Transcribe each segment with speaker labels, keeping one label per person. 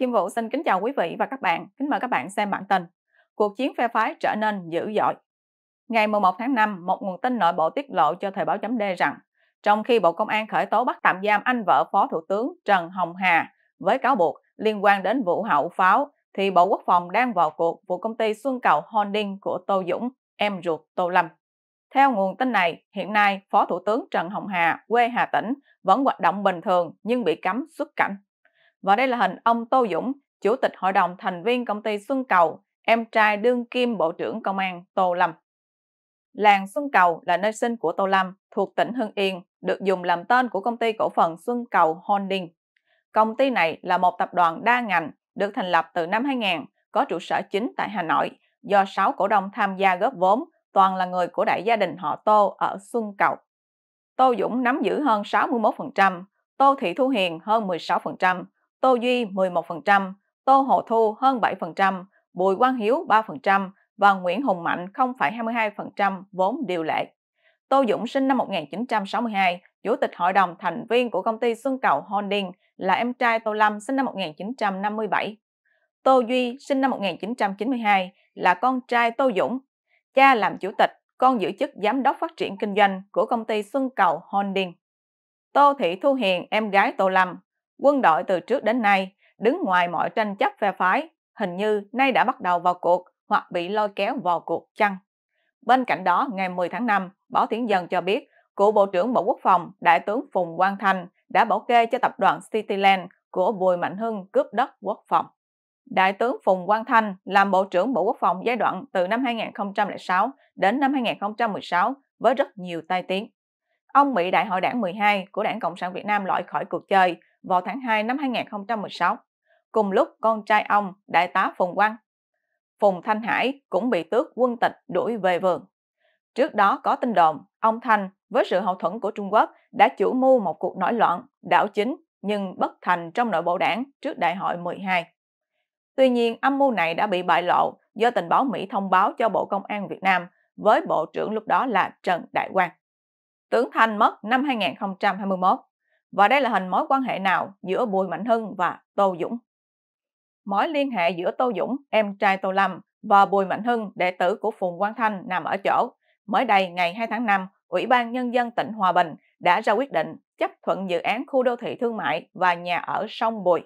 Speaker 1: Kim Vũ xin kính chào quý vị và các bạn. Kính mời các bạn xem bản tin. Cuộc chiến phe phái trở nên dữ dội. Ngày 11 tháng 5, một nguồn tin nội bộ tiết lộ cho Thời báo chấm D rằng trong khi Bộ Công an khởi tố bắt tạm giam anh vợ Phó Thủ tướng Trần Hồng Hà với cáo buộc liên quan đến vụ hậu pháo, thì Bộ Quốc phòng đang vào cuộc vụ công ty Xuân Cầu Holding của Tô Dũng, em ruột Tô Lâm. Theo nguồn tin này, hiện nay Phó Thủ tướng Trần Hồng Hà quê Hà Tĩnh vẫn hoạt động bình thường nhưng bị cấm xuất cảnh và đây là hình ông Tô Dũng, Chủ tịch Hội đồng thành viên công ty Xuân Cầu, em trai đương kim Bộ trưởng Công an Tô Lâm. Làng Xuân Cầu là nơi sinh của Tô Lâm, thuộc tỉnh Hưng Yên, được dùng làm tên của công ty cổ phần Xuân Cầu Holding. Công ty này là một tập đoàn đa ngành, được thành lập từ năm 2000, có trụ sở chính tại Hà Nội, do 6 cổ đông tham gia góp vốn, toàn là người của đại gia đình họ Tô ở Xuân Cầu. Tô Dũng nắm giữ hơn 61%, Tô Thị Thu Hiền hơn 16%, Tô Duy 11%, Tô Hồ Thu hơn 7%, Bùi Quang Hiếu 3% và Nguyễn Hùng Mạnh 0,22% vốn điều lệ. Tô Dũng sinh năm 1962, Chủ tịch Hội đồng thành viên của công ty Xuân Cầu Holding là em trai Tô Lâm sinh năm 1957. Tô Duy sinh năm 1992 là con trai Tô Dũng. Cha làm chủ tịch, con giữ chức giám đốc phát triển kinh doanh của công ty Xuân Cầu Holding. Tô Thị Thu Hiền, em gái Tô Lâm, quân đội từ trước đến nay đứng ngoài mọi tranh chấp phe phái, hình như nay đã bắt đầu vào cuộc hoặc bị lôi kéo vào cuộc chăng. Bên cạnh đó, ngày 10 tháng 5, Báo Tiếng Dân cho biết, cựu Bộ trưởng Bộ Quốc phòng Đại tướng Phùng Quang Thanh đã bảo kê cho tập đoàn Cityland của Bùi Mạnh Hưng cướp đất quốc phòng. Đại tướng Phùng Quang Thanh làm Bộ trưởng Bộ Quốc phòng giai đoạn từ năm 2006 đến năm 2016 với rất nhiều tai tiếng. Ông bị Đại hội đảng 12 của Đảng Cộng sản Việt Nam loại khỏi cuộc chơi vào tháng 2 năm 2016. Cùng lúc con trai ông, Đại tá Phùng Quang, Phùng Thanh Hải cũng bị tước quân tịch đuổi về vườn. Trước đó có tin đồn, ông Thanh với sự hậu thuẫn của Trung Quốc đã chủ mưu một cuộc nổi loạn, đảo chính nhưng bất thành trong nội bộ đảng trước đại hội 12. Tuy nhiên, âm mưu này đã bị bại lộ do tình báo Mỹ thông báo cho Bộ Công an Việt Nam với Bộ trưởng lúc đó là Trần Đại Quang. Tướng Thanh mất năm 2021 và đây là hình mối quan hệ nào giữa Bùi Mạnh Hưng và Tô Dũng. Mối liên hệ giữa Tô Dũng, em trai Tô Lâm và Bùi Mạnh Hưng, đệ tử của Phùng Quang Thanh nằm ở chỗ. Mới đây ngày 2 tháng 5, Ủy ban Nhân dân tỉnh Hòa Bình đã ra quyết định chấp thuận dự án khu đô thị thương mại và nhà ở sông Bùi.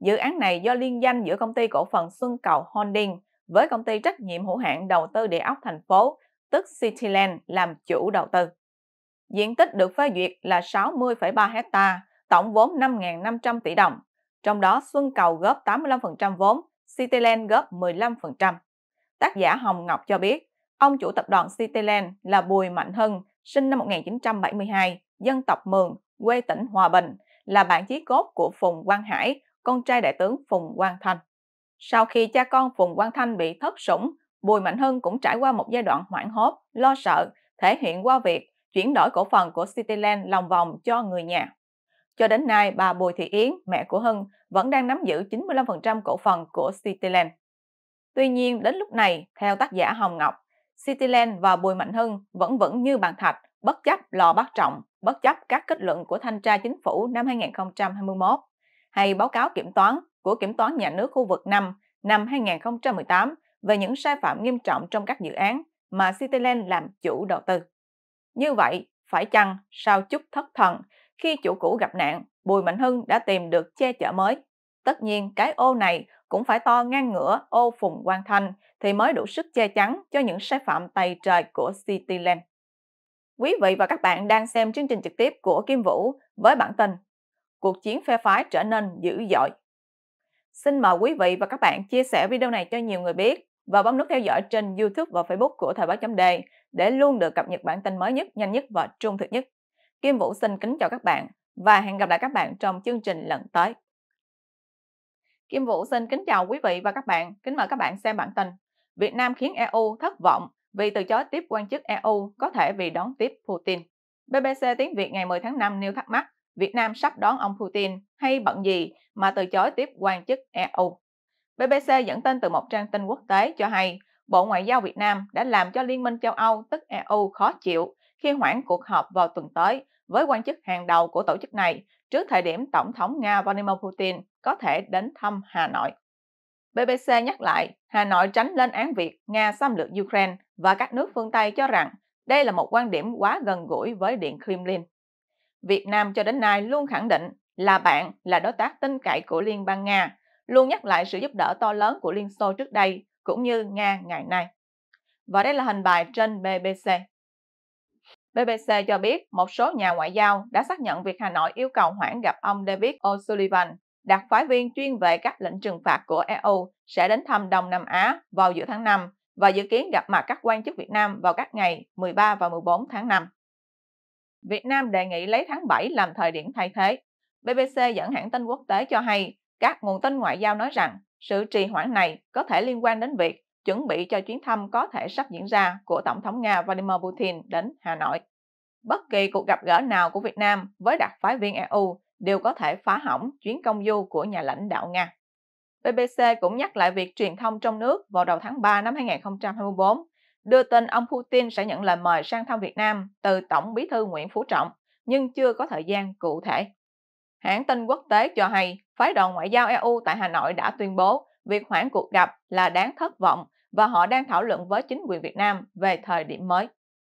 Speaker 1: Dự án này do liên danh giữa công ty cổ phần Xuân Cầu Holding với công ty trách nhiệm hữu hạn đầu tư địa ốc thành phố, tức Cityland làm chủ đầu tư. Diện tích được phê duyệt là 60,3 hecta, tổng vốn 5.500 tỷ đồng. Trong đó Xuân Cầu góp 85% vốn, Cityland góp 15%. Tác giả Hồng Ngọc cho biết, ông chủ tập đoàn Cityland là Bùi Mạnh Hưng, sinh năm 1972, dân tộc Mường, quê tỉnh Hòa Bình, là bạn chí cốt của Phùng Quang Hải, con trai đại tướng Phùng Quang Thanh. Sau khi cha con Phùng Quang Thanh bị thất sủng, Bùi Mạnh Hưng cũng trải qua một giai đoạn hoảng hốt, lo sợ, thể hiện qua việc chuyển đổi cổ phần của Cityland lòng vòng cho người nhà. Cho đến nay, bà Bùi Thị Yến, mẹ của Hưng, vẫn đang nắm giữ 95% cổ phần của Cityland. Tuy nhiên, đến lúc này, theo tác giả Hồng Ngọc, Cityland và Bùi Mạnh Hưng vẫn vững như bàn thạch, bất chấp lò bắt trọng, bất chấp các kết luận của Thanh tra Chính phủ năm 2021 hay báo cáo kiểm toán của Kiểm toán Nhà nước khu vực 5 năm 2018 về những sai phạm nghiêm trọng trong các dự án mà Cityland làm chủ đầu tư. Như vậy, phải chăng sau chút thất thần, khi chủ cũ gặp nạn, Bùi Mạnh Hưng đã tìm được che chở mới. Tất nhiên cái ô này cũng phải to ngang ngửa ô Phùng Quang Thanh thì mới đủ sức che chắn cho những sai phạm tày trời của Cityland. Quý vị và các bạn đang xem chương trình trực tiếp của Kim Vũ với bản tin Cuộc chiến phe phái trở nên dữ dội. Xin mời quý vị và các bạn chia sẻ video này cho nhiều người biết và bấm nút theo dõi trên YouTube và Facebook của Thời báo.d Chấm để luôn được cập nhật bản tin mới nhất, nhanh nhất và trung thực nhất. Kim Vũ xin kính chào các bạn và hẹn gặp lại các bạn trong chương trình lần tới. Kim Vũ xin kính chào quý vị và các bạn, kính mời các bạn xem bản tin. Việt Nam khiến EU thất vọng vì từ chối tiếp quan chức EU có thể vì đón tiếp Putin. BBC tiếng Việt ngày 10 tháng 5 nêu thắc mắc Việt Nam sắp đón ông Putin hay bận gì mà từ chối tiếp quan chức EU. BBC dẫn tin từ một trang tin quốc tế cho hay Bộ Ngoại giao Việt Nam đã làm cho Liên minh châu Âu tức EU khó chịu khi hoãn cuộc họp vào tuần tới với quan chức hàng đầu của tổ chức này trước thời điểm Tổng thống Nga Vladimir Putin có thể đến thăm Hà Nội. BBC nhắc lại, Hà Nội tránh lên án việc Nga xâm lược Ukraine và các nước phương Tây cho rằng đây là một quan điểm quá gần gũi với Điện Kremlin. Việt Nam cho đến nay luôn khẳng định là bạn là đối tác tin cậy của Liên bang Nga luôn nhắc lại sự giúp đỡ to lớn của Liên Xô trước đây cũng như Nga ngày nay. Và đây là hình bài trên BBC. BBC cho biết một số nhà ngoại giao đã xác nhận việc Hà Nội yêu cầu hoãn gặp ông David O'Sullivan, đặc phái viên chuyên về các lệnh trừng phạt của EU sẽ đến thăm Đông Nam Á vào giữa tháng 5 và dự kiến gặp mặt các quan chức Việt Nam vào các ngày 13 và 14 tháng 5. Việt Nam đề nghị lấy tháng 7 làm thời điểm thay thế. BBC dẫn hãng tin quốc tế cho hay các nguồn tin ngoại giao nói rằng sự trì hoãn này có thể liên quan đến việc chuẩn bị cho chuyến thăm có thể sắp diễn ra của Tổng thống Nga Vladimir Putin đến Hà Nội. Bất kỳ cuộc gặp gỡ nào của Việt Nam với đặc phái viên EU đều có thể phá hỏng chuyến công du của nhà lãnh đạo Nga. BBC cũng nhắc lại việc truyền thông trong nước vào đầu tháng 3 năm 2024 đưa tin ông Putin sẽ nhận lời mời sang thăm Việt Nam từ Tổng bí thư Nguyễn Phú Trọng, nhưng chưa có thời gian cụ thể. Hãng tin quốc tế cho hay, phái đoàn ngoại giao EU tại Hà Nội đã tuyên bố việc hoãn cuộc gặp là đáng thất vọng và họ đang thảo luận với chính quyền Việt Nam về thời điểm mới.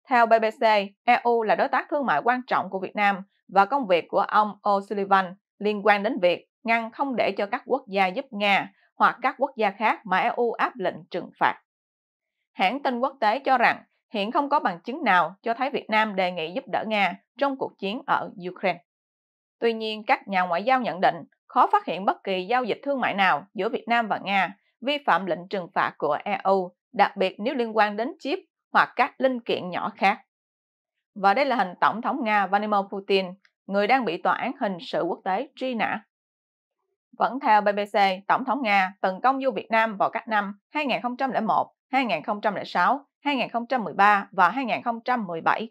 Speaker 1: Theo BBC, EU là đối tác thương mại quan trọng của Việt Nam và công việc của ông O'Sullivan liên quan đến việc ngăn không để cho các quốc gia giúp Nga hoặc các quốc gia khác mà EU áp lệnh trừng phạt. Hãng tin quốc tế cho rằng hiện không có bằng chứng nào cho thấy Việt Nam đề nghị giúp đỡ Nga trong cuộc chiến ở Ukraine. Tuy nhiên, các nhà ngoại giao nhận định khó phát hiện bất kỳ giao dịch thương mại nào giữa Việt Nam và Nga vi phạm lệnh trừng phạt của EU, đặc biệt nếu liên quan đến chip hoặc các linh kiện nhỏ khác. Và đây là hình Tổng thống Nga Vladimir Putin, người đang bị Tòa án hình sự quốc tế truy nã. Vẫn theo BBC, Tổng thống Nga từng công du Việt Nam vào các năm 2001, 2006, 2013 và 2017.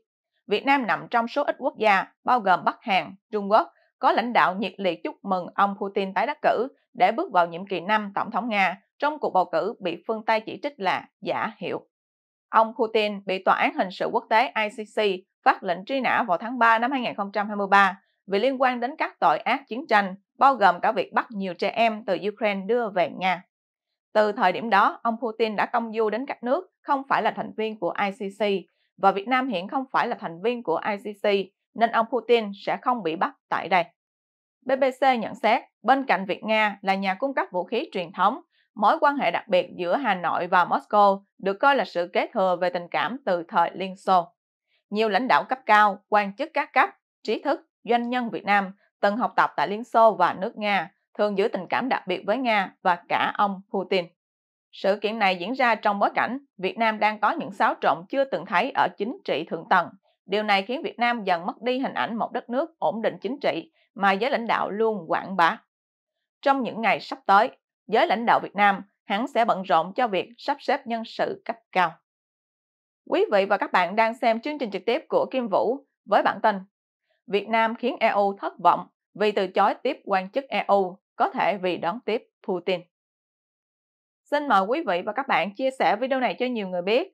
Speaker 1: Việt Nam nằm trong số ít quốc gia, bao gồm Bắc Hàn, Trung Quốc, có lãnh đạo nhiệt liệt chúc mừng ông Putin tái đắc cử để bước vào nhiệm kỳ năm Tổng thống Nga trong cuộc bầu cử bị phương Tây chỉ trích là giả hiệu. Ông Putin bị Tòa án Hình sự Quốc tế ICC phát lệnh truy nã vào tháng 3 năm 2023 vì liên quan đến các tội ác chiến tranh, bao gồm cả việc bắt nhiều trẻ em từ Ukraine đưa về Nga. Từ thời điểm đó, ông Putin đã công du đến các nước không phải là thành viên của ICC và Việt Nam hiện không phải là thành viên của ICC nên ông Putin sẽ không bị bắt tại đây. BBC nhận xét, bên cạnh việc Nga là nhà cung cấp vũ khí truyền thống, mối quan hệ đặc biệt giữa Hà Nội và Moscow được coi là sự kế thừa về tình cảm từ thời Liên Xô. Nhiều lãnh đạo cấp cao, quan chức các cấp, trí thức, doanh nhân Việt Nam từng học tập tại Liên Xô và nước Nga, thường giữ tình cảm đặc biệt với Nga và cả ông Putin. Sự kiện này diễn ra trong bối cảnh Việt Nam đang có những xáo trộn chưa từng thấy ở chính trị thượng tầng Điều này khiến Việt Nam dần mất đi hình ảnh một đất nước ổn định chính trị mà giới lãnh đạo luôn quảng bá. Trong những ngày sắp tới, giới lãnh đạo Việt Nam hẳn sẽ bận rộn cho việc sắp xếp nhân sự cấp cao. Quý vị và các bạn đang xem chương trình trực tiếp của Kim Vũ với bản tin Việt Nam khiến EU thất vọng vì từ chối tiếp quan chức EU có thể vì đón tiếp Putin. Xin mời quý vị và các bạn chia sẻ video này cho nhiều người biết